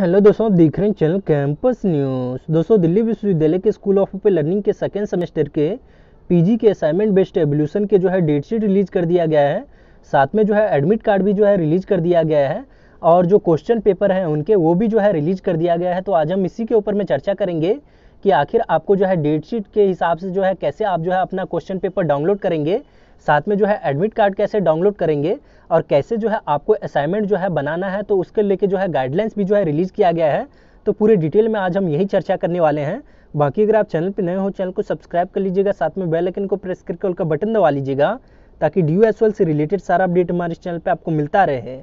hello दोस्तों आप देख रहे हैं चैनल कैंपस न्यूज़ दोस्तों दिल्ली विश्वविद्यालय के स्कूल ऑफ ओपन लर्निंग के सेकेंड सेमेस्टर के पीजी के असाइनमेंट बेस्ड एवोल्यूशन के जो है डेट शीट रिलीज कर दिया गया है साथ में जो है एडमिट कार्ड भी जो है रिलीज कर दिया गया है और जो क्वेश्चन पेपर हैं उनके वो भी जो है रिलीज कर दिया गया है तो आज हम इसी के ऊपर में चर्चा करेंगे कि आखिर आपको जो है डेट शीट के हिसाब से जो है कैसे आप जो है अपना क्वेश्चन पेपर डाउनलोड करेंगे साथ में जो है एडमिट कार्ड कैसे डाउनलोड करेंगे और कैसे जो है आपको असाइनमेंट जो है बनाना है तो उसके लेके जो है गाइडलाइंस भी जो है रिलीज़ किया गया है तो पूरे डिटेल में आज हम यही चर्चा करने वाले हैं बाकी अगर आप चैनल पर नए हो चैनल को सब्सक्राइब कर लीजिएगा साथ में बेल आइकन को प्रेस करके उनका बटन दबा लीजिएगा ताकि डी यू से रिलेटेड सारा अपडेट हमारे चैनल पर आपको मिलता रहे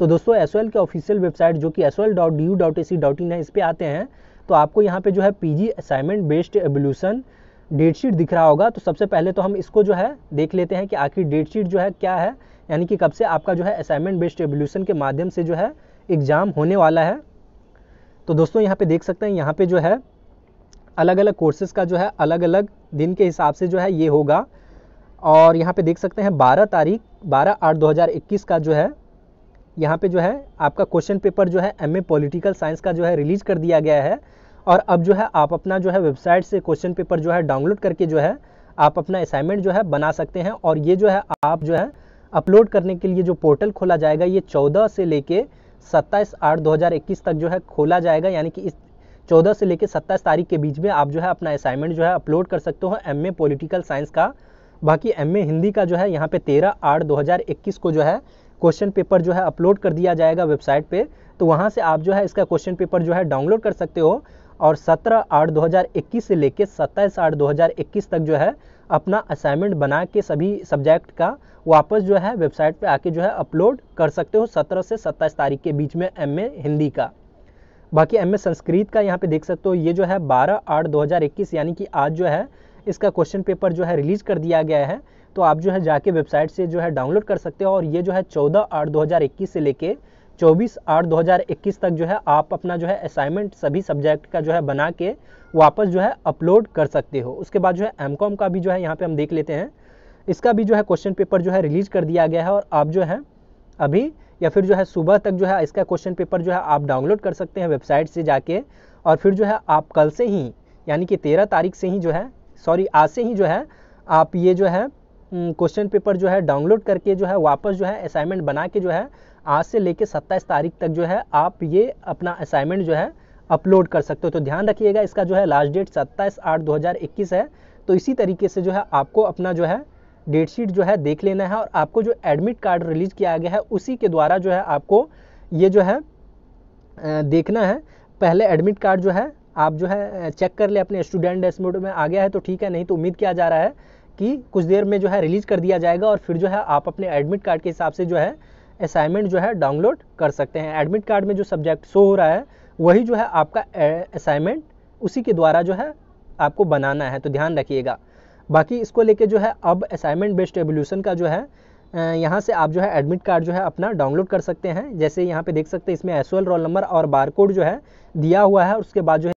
तो दोस्तों एस के ऑफिशियल वेबसाइट जो कि एस e है इस पर आते हैं तो आपको यहाँ पे जो है PG assignment based evolution date sheet दिख रहा होगा तो सबसे पहले तो हम इसको जो है देख लेते हैं कि आखिर डेट शीट जो है क्या है यानी कि कब से आपका जो है असाइनमेंट बेस्ड एवोल्यूशन के माध्यम से जो है एग्ज़ाम होने वाला है तो दोस्तों यहाँ पे देख सकते हैं यहाँ पे जो है अलग अलग कोर्सेज़ का जो है अलग अलग दिन के हिसाब से जो है ये होगा और यहाँ पे देख सकते हैं बारह तारीख बारह आठ दो का जो है यहाँ पे जो है आपका क्वेश्चन पेपर जो है एम ए साइंस का जो है रिलीज कर दिया गया है और अब जो है आप अपना जो है वेबसाइट से क्वेश्चन पेपर जो है डाउनलोड करके जो है आप अपना असाइनमेंट जो है बना सकते हैं और ये जो है आप जो है अपलोड करने के लिए जो पोर्टल खोला जाएगा ये 14 से लेके 27 आठ 2021 तक जो है खोला जाएगा यानी कि इस 14 से लेके 27 तारीख के बीच में आप जो है अपना असाइनमेंट जो है अपलोड कर सकते हो एम ए पोलिटिकल साइंस का बाकी एम ए हिंदी का जो है यहाँ पे तेरह आठ इक्कीस को जो है क्वेश्चन पेपर जो है अपलोड कर दिया जाएगा वेबसाइट पे तो वहाँ से आप जो है इसका क्वेश्चन पेपर जो है डाउनलोड कर सकते हो और 17 आठ 2021 से लेकर 27 आठ 2021 तक जो है अपना असाइनमेंट बना के सभी सब्जेक्ट का वापस जो है वेबसाइट पे आके जो है अपलोड कर सकते हो 17 से 27 तारीख के बीच में एम हिंदी का बाकी एम संस्कृत का यहाँ पे देख सकते हो ये जो है 12 आठ 2021 यानी कि आज जो है इसका क्वेश्चन पेपर जो है रिलीज कर दिया गया है तो आप जो है जाके वेबसाइट से जो है डाउनलोड कर सकते हो और ये जो है चौदह आठ दो हज़ार इक्कीस से लेके चौबीस आठ दो हज़ार इक्कीस तक जो है आप अपना जो है असाइनमेंट सभी सब्जेक्ट का जो है बना के वापस जो है अपलोड कर सकते हो उसके बाद जो है एम कॉम का भी जो है यहाँ पे हम देख लेते हैं इसका भी जो है क्वेश्चन पेपर जो है रिलीज कर दिया गया है और आप जो है अभी या फिर जो है सुबह तक जो है इसका क्वेश्चन पेपर जो है आप डाउनलोड कर सकते हैं वेबसाइट से जाके और फिर जो है आप कल से ही यानी कि तेरह तारीख से ही जो है सॉरी आज से ही जो है आप ये जो है क्वेश्चन पेपर जो है डाउनलोड करके जो है वापस जो है असाइनमेंट बना के जो है आज से लेकर सत्ताईस तारीख तक जो है आप ये अपना असाइनमेंट जो है अपलोड कर सकते हो तो ध्यान रखिएगा इसका जो है लास्ट डेट सत्ताईस आठ दो है तो इसी तरीके से जो है आपको अपना जो है डेट शीट जो है देख लेना है और आपको जो एडमिट कार्ड रिलीज किया गया है उसी के द्वारा जो है आपको ये जो है देखना है पहले एडमिट कार्ड जो है आप जो है चेक कर ले अपने स्टूडेंट डैशबोर्ड में आ गया है तो ठीक है नहीं तो उम्मीद किया जा रहा है कि कुछ देर में जो है रिलीज़ कर दिया जाएगा और फिर जो है आप अपने एडमिट कार्ड के हिसाब से जो है असाइनमेंट जो है डाउनलोड कर सकते हैं एडमिट कार्ड में जो सब्जेक्ट शो हो रहा है वही जो है आपका असाइनमेंट उसी के द्वारा जो है आपको बनाना है तो ध्यान रखिएगा बाकी इसको लेके जो है अब असाइनमेंट बेस्ड एवोल्यूशन का जो है यहाँ से आप जो है एडमिट कार्ड जो है अपना डाउनलोड कर सकते हैं जैसे यहाँ पे देख सकते हैं इसमें एस रोल नंबर और बारकोड जो है दिया हुआ है उसके बाद जो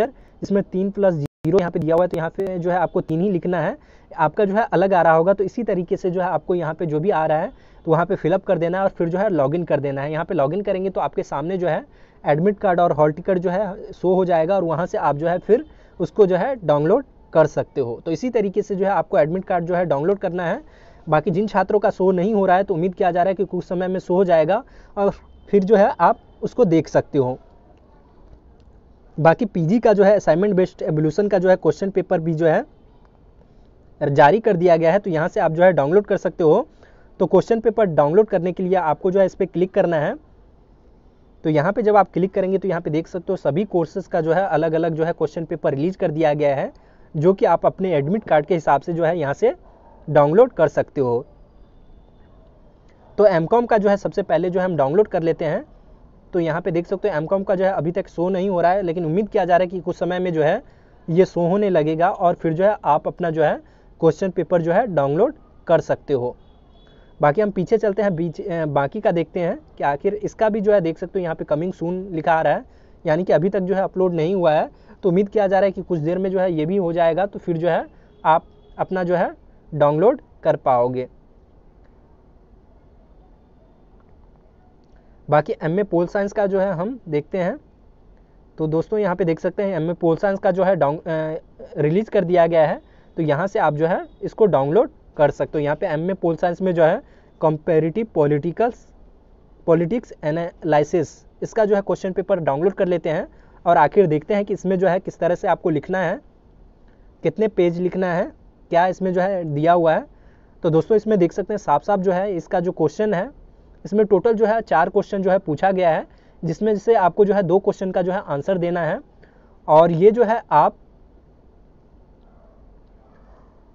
है इसमें तीन प्लस जीरो यहाँ पे दिया हुआ है तो यहाँ पे जो है आपको तीन ही लिखना है आपका जो है अलग आ रहा होगा तो इसी तरीके से जो है आपको यहाँ पे जो भी आ रहा है तो वहाँ पे फिलअप कर देना है और फिर जो है लॉगिन कर देना है यहाँ पे लॉगिन करेंगे तो आपके सामने जो है एडमिट कार्ड और हॉल टिकट जो है शो हो जाएगा और वहाँ से आप जो है फिर उसको जो है डाउनलोड कर सकते हो तो इसी तरीके से जो है आपको एडमिट कार्ड जो है डाउनलोड करना है बाकी जिन छात्रों का शो नहीं हो रहा है तो उम्मीद किया जा रहा है कि कुछ समय में शो हो जाएगा और फिर जो है आप उसको देख सकते हो बाकी पीजी का जो है असाइनमेंट बेस्ड एवोल्यूशन का जो है क्वेश्चन पेपर भी जो है जारी कर दिया गया है तो यहाँ से आप जो है डाउनलोड कर सकते हो तो क्वेश्चन पेपर डाउनलोड करने के लिए आपको जो है इस पर क्लिक करना है तो यहाँ पे जब आप क्लिक करेंगे तो यहाँ पे देख सकते हो सभी कोर्सेज का जो है अलग अलग जो है क्वेश्चन पेपर रिलीज कर दिया गया है जो कि आप अपने एडमिट कार्ड के हिसाब से जो है यहाँ से डाउनलोड कर सकते हो तो एम का जो है सबसे पहले जो है हम डाउनलोड कर लेते हैं तो यहाँ पे देख सकते हो एम का जो है अभी तक शो नहीं हो रहा है लेकिन उम्मीद किया जा रहा है कि कुछ समय में जो है ये शो होने लगेगा और फिर जो है आप अपना जो है क्वेश्चन पेपर जो है डाउनलोड कर सकते हो बाकी हम पीछे चलते हैं बीच बाकी का देखते हैं कि आखिर इसका भी जो है देख सकते हो यहाँ पे कमिंग सून लिखा आ रहा है यानी कि अभी तक जो है अपलोड नहीं हुआ है तो उम्मीद किया जा रहा है कि कुछ देर में जो है ये भी हो जाएगा तो फिर जो है आप अपना जो है डाउनलोड कर पाओगे बाकी एम ए पोल साइंस का जो है हम देखते हैं तो दोस्तों यहाँ पे देख सकते हैं एम ए पोल साइंस का जो है डाउन रिलीज़ कर दिया गया है तो यहाँ से आप जो है इसको डाउनलोड कर सकते हो यहाँ पे एम ए पोल साइंस में जो है कंपेरेटिव पॉलिटिकल्स पॉलिटिक्स एनालिसिस इसका जो है क्वेश्चन पेपर डाउनलोड कर लेते हैं और आखिर देखते हैं कि इसमें जो है किस तरह से आपको लिखना है कितने पेज लिखना है क्या इसमें जो है दिया हुआ है तो दोस्तों इसमें देख सकते हैं साफ साफ जो है इसका जो क्वेश्चन है इसमें टोटल जो है चार क्वेश्चन जो है पूछा गया है जिसमें से आपको जो है दो क्वेश्चन का जो है आंसर देना है और ये जो है आप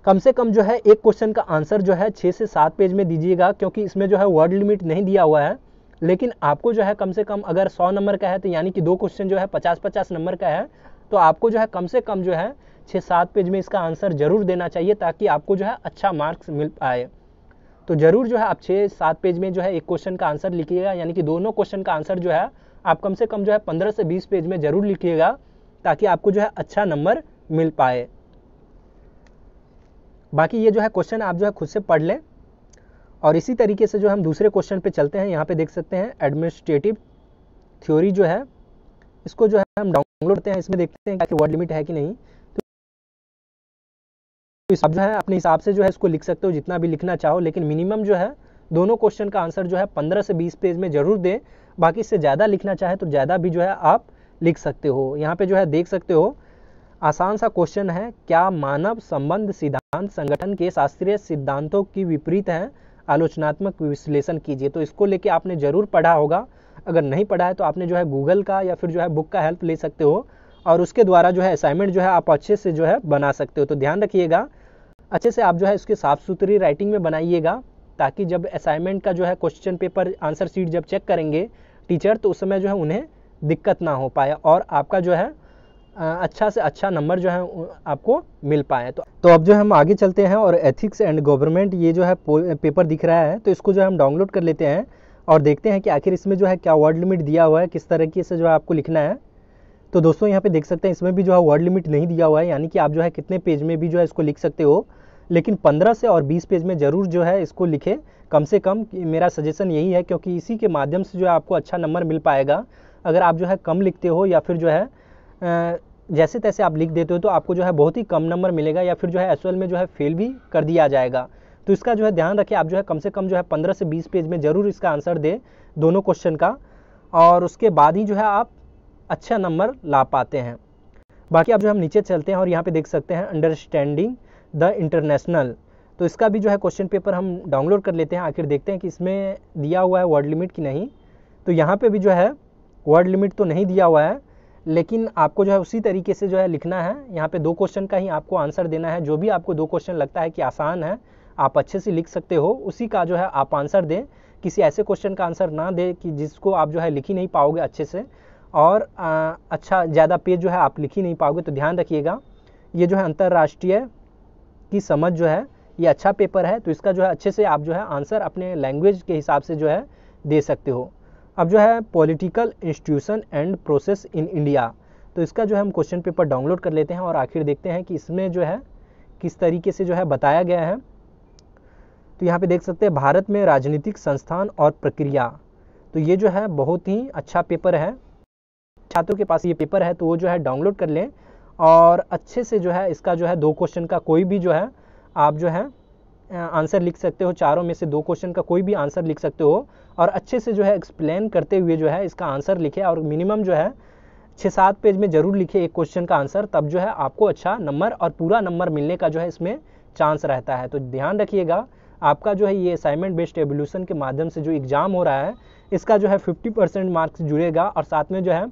कम से कम जो है एक क्वेश्चन का आंसर जो है छः से सात पेज में दीजिएगा क्योंकि इसमें जो है वर्ड लिमिट नहीं दिया हुआ है लेकिन आपको जो है कम से कम अगर सौ नंबर का है तो यानी कि दो क्वेश्चन जो है पचास पचास नंबर का है तो आपको जो है कम से कम जो है छः सात पेज में इसका आंसर जरूर देना चाहिए ताकि आपको जो है अच्छा मार्क्स मिल पाए तो ज़रूर जो है आप छः सात पेज में जो है एक क्वेश्चन का आंसर लिखिएगा यानी कि दोनों क्वेश्चन का आंसर जो है आप कम से कम जो है पंद्रह से बीस पेज में ज़रूर लिखिएगा ताकि आपको जो है अच्छा नंबर मिल पाए बाकी ये जो है क्वेश्चन आप जो है खुद से पढ़ लें और इसी तरीके से जो हम दूसरे क्वेश्चन पे चलते हैं यहाँ पे देख सकते हैं एडमिनिस्ट्रेटिव थ्योरी जो है इसको जो है हम डाउनलोड करते हैं इसमें देखते हैं कि वर्ड लिमिट है कि नहीं तो आप जो है अपने हिसाब से जो है इसको लिख सकते हो जितना भी लिखना चाहो लेकिन मिनिमम जो है दोनों क्वेश्चन का आंसर जो है पंद्रह से बीस पेज में जरूर दें बाकी इससे ज़्यादा लिखना चाहे तो ज़्यादा भी जो है आप लिख सकते हो यहाँ पे जो है देख सकते हो आसान सा क्वेश्चन है क्या मानव संबंध सिद्धांत संगठन के शास्त्रीय सिद्धांतों की विपरीत है आलोचनात्मक विश्लेषण कीजिए तो इसको लेके आपने जरूर पढ़ा होगा अगर नहीं पढ़ा है तो आपने जो है गूगल का या फिर जो है बुक का हेल्प ले सकते हो और उसके द्वारा जो है असाइनमेंट जो है आप अच्छे से जो है बना सकते हो तो ध्यान रखिएगा अच्छे से आप जो है उसके साफ़ सुथरी राइटिंग में बनाइएगा ताकि जब असाइनमेंट का जो है क्वेश्चन पेपर आंसर शीट जब चेक करेंगे टीचर तो उस समय जो है उन्हें दिक्कत ना हो पाए और आपका जो है अच्छा से अच्छा नंबर जो है आपको मिल पाए तो तो अब जो हम आगे चलते हैं और एथिक्स एंड गवर्नमेंट ये जो है पेपर दिख रहा है तो इसको जो है हम डाउनलोड कर लेते हैं और देखते हैं कि आखिर इसमें जो है क्या वर्ड लिमिट दिया हुआ है किस तरीके से जो है आपको लिखना है तो दोस्तों यहाँ पे देख सकते हैं इसमें भी जो है वर्ड लिमिट नहीं दिया हुआ है यानी कि आप जो है कितने पेज में भी जो है इसको लिख सकते हो लेकिन 15 से और 20 पेज में ज़रूर जो है इसको लिखें कम से कम मेरा सजेशन यही है क्योंकि इसी के माध्यम से जो है आपको अच्छा नंबर मिल पाएगा अगर आप जो है कम लिखते हो या फिर जो है जैसे तैसे आप लिख देते हो तो आपको जो है बहुत ही कम नंबर मिलेगा या फिर जो है एस में जो है फेल भी कर दिया जाएगा तो इसका जो है ध्यान रखें आप जो है कम से कम जो है पंद्रह से बीस पेज में ज़रूर इसका आंसर दें दोनों क्वेश्चन का और उसके बाद ही जो है आप अच्छा नंबर ला पाते हैं बाकी अब जो हम नीचे चलते हैं और यहाँ पे देख सकते हैं अंडरस्टैंडिंग द इंटरनेशनल तो इसका भी जो है क्वेश्चन पेपर हम डाउनलोड कर लेते हैं आखिर देखते हैं कि इसमें दिया हुआ है वर्ड लिमिट कि नहीं तो यहाँ पे भी जो है वर्ड लिमिट तो नहीं दिया हुआ है लेकिन आपको जो है उसी तरीके से जो है लिखना है यहाँ पर दो क्वेश्चन का ही आपको आंसर देना है जो भी आपको दो क्वेश्चन लगता है कि आसान है आप अच्छे से लिख सकते हो उसी का जो है आप आंसर दें किसी ऐसे क्वेश्चन का आंसर ना दें कि जिसको आप जो है लिख ही नहीं पाओगे अच्छे से और आ, अच्छा ज़्यादा पेज जो है आप लिख ही नहीं पाओगे तो ध्यान रखिएगा ये जो है अंतर्राष्ट्रीय की समझ जो है ये अच्छा पेपर है तो इसका जो है अच्छे से आप जो है आंसर अपने लैंग्वेज के हिसाब से जो है दे सकते हो अब जो है political institution and process in India तो इसका जो है हम क्वेश्चन पेपर डाउनलोड कर लेते हैं और आखिर देखते हैं कि इसमें जो है किस तरीके से जो है बताया गया है तो यहाँ पे देख सकते हैं भारत में राजनीतिक संस्थान और प्रक्रिया तो ये जो है बहुत ही अच्छा पेपर है छात्रों के पास ये पेपर है तो वो जो है डाउनलोड कर लें और अच्छे से जो है इसका जो है दो क्वेश्चन का कोई भी जो है आप जो है आंसर लिख सकते हो चारों में से दो क्वेश्चन का कोई भी आंसर लिख सकते हो और अच्छे से जो है एक्सप्लेन करते हुए जो है इसका आंसर लिखे और मिनिमम जो है छः सात पेज में ज़रूर लिखे एक क्वेश्चन का आंसर तब जो है आपको अच्छा नंबर और पूरा नंबर मिलने का जो है इसमें चांस रहता है तो ध्यान रखिएगा आपका जो है ये असाइनमेंट बेस्ड एवोल्यूशन के माध्यम से जो एग्ज़ाम हो रहा है इसका जो है फिफ्टी परसेंट मार्क्स जुड़ेगा और साथ में जो है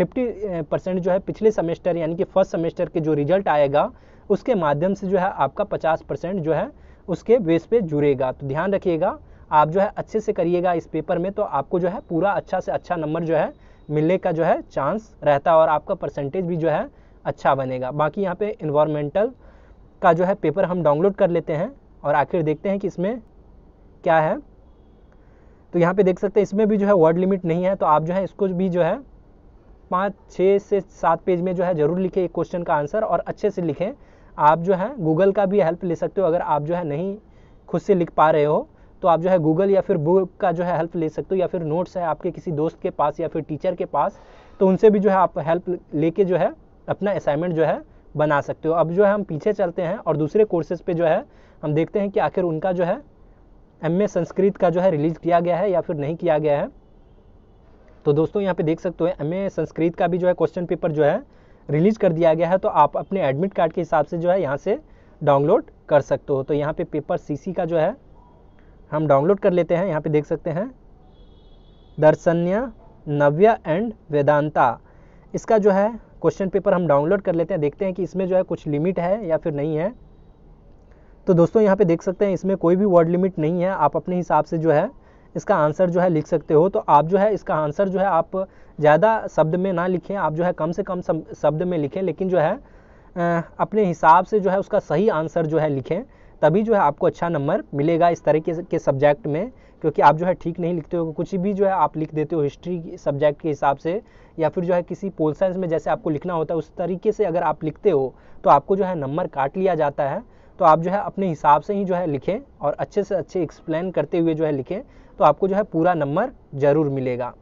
50 परसेंट जो है पिछले सेमेस्टर यानी कि फर्स्ट सेमेस्टर के जो रिजल्ट आएगा उसके माध्यम से जो है आपका 50 परसेंट जो है उसके बेस पे जुड़ेगा तो ध्यान रखिएगा आप जो है अच्छे से करिएगा इस पेपर में तो आपको जो है पूरा अच्छा से अच्छा नंबर जो है मिलने का जो है चांस रहता है और आपका परसेंटेज भी जो है अच्छा बनेगा बाकी यहाँ पर इन्वामेंटल का जो है पेपर हम डाउनलोड कर लेते हैं और आखिर देखते हैं कि इसमें क्या है तो यहाँ पे देख सकते हैं इसमें भी जो है वर्ड लिमिट नहीं है तो आप जो है इसको भी जो है पाँच छः से सात पेज में जो है ज़रूर लिखें एक क्वेश्चन का आंसर और अच्छे से लिखें आप जो है गूगल का भी हेल्प ले सकते हो अगर आप जो है नहीं खुद से लिख पा रहे हो तो आप जो है गूगल या फिर बुक का जो है हेल्प ले सकते हो या फिर नोट्स है आपके किसी दोस्त के पास या फिर टीचर के पास तो उनसे भी जो है आप हेल्प लेके जो है अपना असाइनमेंट जो है बना सकते हो अब जो है हम पीछे चलते हैं और दूसरे कोर्सेज पे जो है हम देखते हैं कि आखिर उनका जो है एम संस्कृत का जो है रिलीज़ किया गया है या फिर नहीं किया गया है तो दोस्तों यहाँ पे देख सकते हो एम संस्कृत का भी जो है क्वेश्चन पेपर जो है रिलीज कर दिया गया है तो आप अपने एडमिट कार्ड के हिसाब से जो है यहाँ से डाउनलोड कर सकते हो तो यहाँ पे पेपर सीसी का जो है हम डाउनलोड कर लेते हैं यहाँ पे देख सकते हैं दर्शन्य नव्य एंड वेदांता इसका जो है क्वेश्चन पेपर हम डाउनलोड कर लेते हैं देखते हैं कि इसमें जो है कुछ लिमिट है या फिर नहीं है तो दोस्तों यहाँ पे देख सकते हैं इसमें कोई भी वर्ड लिमिट नहीं है आप अपने हिसाब से जो है इसका आंसर जो है लिख सकते हो तो आप जो है इसका आंसर जो है आप ज़्यादा शब्द में ना लिखें आप जो है कम से कम शब्द में लिखें लेकिन जो है अपने हिसाब से जो है उसका सही आंसर जो है लिखें तभी जो है आपको अच्छा नंबर मिलेगा इस तरीके के सब्जेक्ट में क्योंकि आप जो है ठीक नहीं लिखते हो कुछ भी जो है आप लिख देते हो हिस्ट्री सब्जेक्ट के हिसाब से या फिर जो है किसी पोल साइंस में जैसे आपको लिखना होता है उस तरीके से अगर आप लिखते हो तो आपको जो है नंबर काट लिया जाता है तो आप जो है अपने हिसाब से ही जो है लिखें और अच्छे से अच्छे एक्सप्लेन करते हुए जो है लिखें तो आपको जो है पूरा नंबर ज़रूर मिलेगा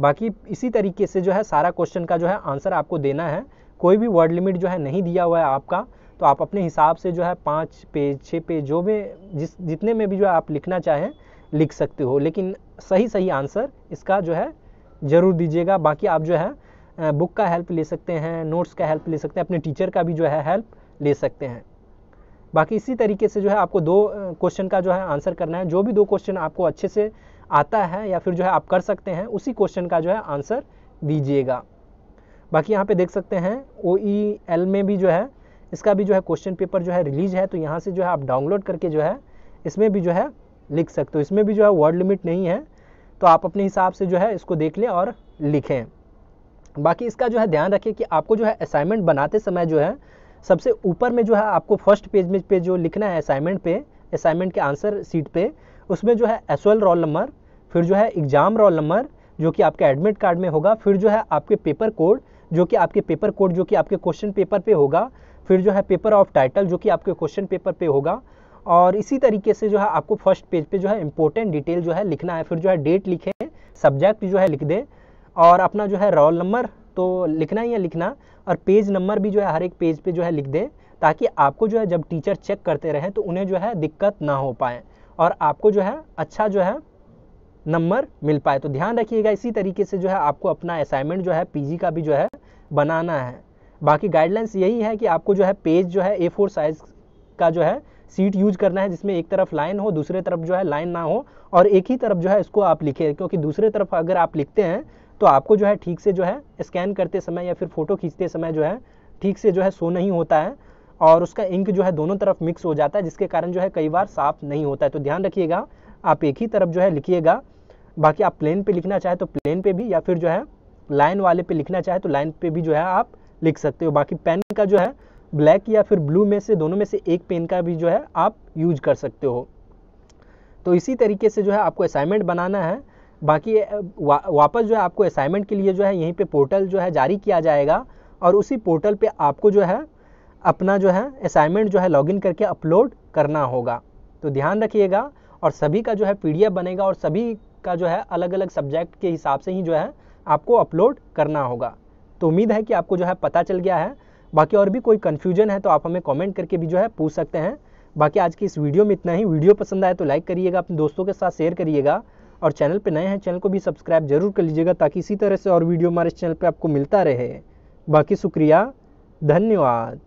बाकी इसी तरीके से जो है सारा क्वेश्चन का जो है आंसर आपको देना है कोई भी वर्ड लिमिट जो है नहीं दिया हुआ है आपका तो आप अपने हिसाब से जो है पाँच पेज छः पेज जो भी जिस जितने में भी जो है आप लिखना चाहें लिख सकते हो लेकिन सही सही आंसर इसका जो है ज़रूर दीजिएगा बाकी आप जो है बुक का हेल्प ले सकते हैं नोट्स का हेल्प ले सकते हैं अपने टीचर का भी जो है हेल्प ले सकते हैं बाकी इसी तरीके से जो है आपको दो क्वेश्चन का जो है आंसर करना है जो भी दो क्वेश्चन आपको अच्छे से आता है या फिर जो है आप कर सकते हैं उसी क्वेश्चन का जो है आंसर दीजिएगा बाकी यहाँ पे देख सकते हैं ओ एल में भी जो है इसका भी जो है क्वेश्चन पेपर जो है रिलीज है तो यहाँ से जो है आप डाउनलोड करके जो है इसमें भी जो है लिख सकते हो इसमें भी जो है वर्ड लिमिट नहीं है तो आप अपने हिसाब से जो है इसको देख लें और लिखें बाकी इसका जो है ध्यान रखें कि आपको जो है असाइनमेंट बनाते समय जो है सबसे ऊपर में जो है आपको फर्स्ट पेज में पे जो लिखना है असाइनमेंट पे असाइनमेंट के आंसर सीट पे उसमें जो है एस रोल नंबर फिर जो है एग्ज़ाम रोल नंबर जो कि आपके एडमिट कार्ड में होगा फिर जो है आपके पेपर कोड जो कि आपके पेपर कोड जो कि आपके क्वेश्चन पेपर पे होगा फिर जो है पेपर ऑफ टाइटल जो कि आपके क्वेश्चन पेपर पे होगा और इसी तरीके से जो है आपको फर्स्ट पेज पे जो है इंपॉर्टेंट डिटेल जो है लिखना है फिर जो है डेट लिखें सब्जेक्ट जो है लिख दें और अपना जो है रोल नंबर तो लिखना ही है लिखना और पेज नंबर भी जो है हर एक पेज पे जो है लिख दें ताकि आपको जो है जब टीचर चेक करते रहें तो उन्हें जो है दिक्कत ना हो पाए और आपको जो है अच्छा जो है नंबर मिल पाए तो ध्यान रखिएगा इसी तरीके से जो है आपको अपना असाइनमेंट जो है पी का भी जो है बनाना है बाकी गाइडलाइंस यही है कि आपको जो है पेज जो है ए फोर साइज का जो है सीट यूज करना है जिसमें एक तरफ लाइन हो दूसरे तरफ जो है लाइन ना हो और एक ही तरफ जो है इसको आप लिखें क्योंकि दूसरे तरफ अगर आप लिखते हैं तो आपको जो है ठीक से जो है स्कैन करते समय या फिर फोटो खींचते समय जो है ठीक से जो है सो नहीं होता है और उसका इंक जो है दोनों तरफ मिक्स हो जाता है जिसके कारण जो है कई बार साफ नहीं होता है तो ध्यान रखिएगा आप एक ही तरफ जो है लिखिएगा बाकी आप प्लेन पे लिखना चाहे तो प्लेन पे भी या फिर जो है लाइन वाले पे लिखना चाहे तो लाइन पे भी जो है आप लिख सकते हो बाकी पेन का जो है ब्लैक या फिर ब्लू में से दोनों में से एक पेन का भी जो है आप यूज कर सकते हो तो इसी तरीके से जो है आपको असाइनमेंट बनाना है बाकी वा, वापस जो है आपको असाइनमेंट के लिए जो है यहीं पे पोर्टल जो है जारी किया जाएगा और उसी पोर्टल पे आपको जो है अपना जो है असाइनमेंट जो है लॉगिन करके अपलोड करना होगा तो ध्यान रखिएगा और सभी का जो है पी बनेगा और सभी का जो है अलग अलग सब्जेक्ट के हिसाब से ही जो है आपको अपलोड करना होगा तो उम्मीद है कि आपको जो है पता चल गया है बाकी और भी कोई कन्फ्यूजन है तो आप हमें कमेंट करके भी जो है पूछ सकते हैं बाकी आज की इस वीडियो में इतना ही वीडियो पसंद आए तो लाइक करिएगा अपने दोस्तों के साथ शेयर करिएगा और चैनल पर नए हैं चैनल को भी सब्सक्राइब जरूर कर लीजिएगा ताकि इसी तरह से और वीडियो हमारे चैनल पर आपको मिलता रहे बाकी शुक्रिया धन्यवाद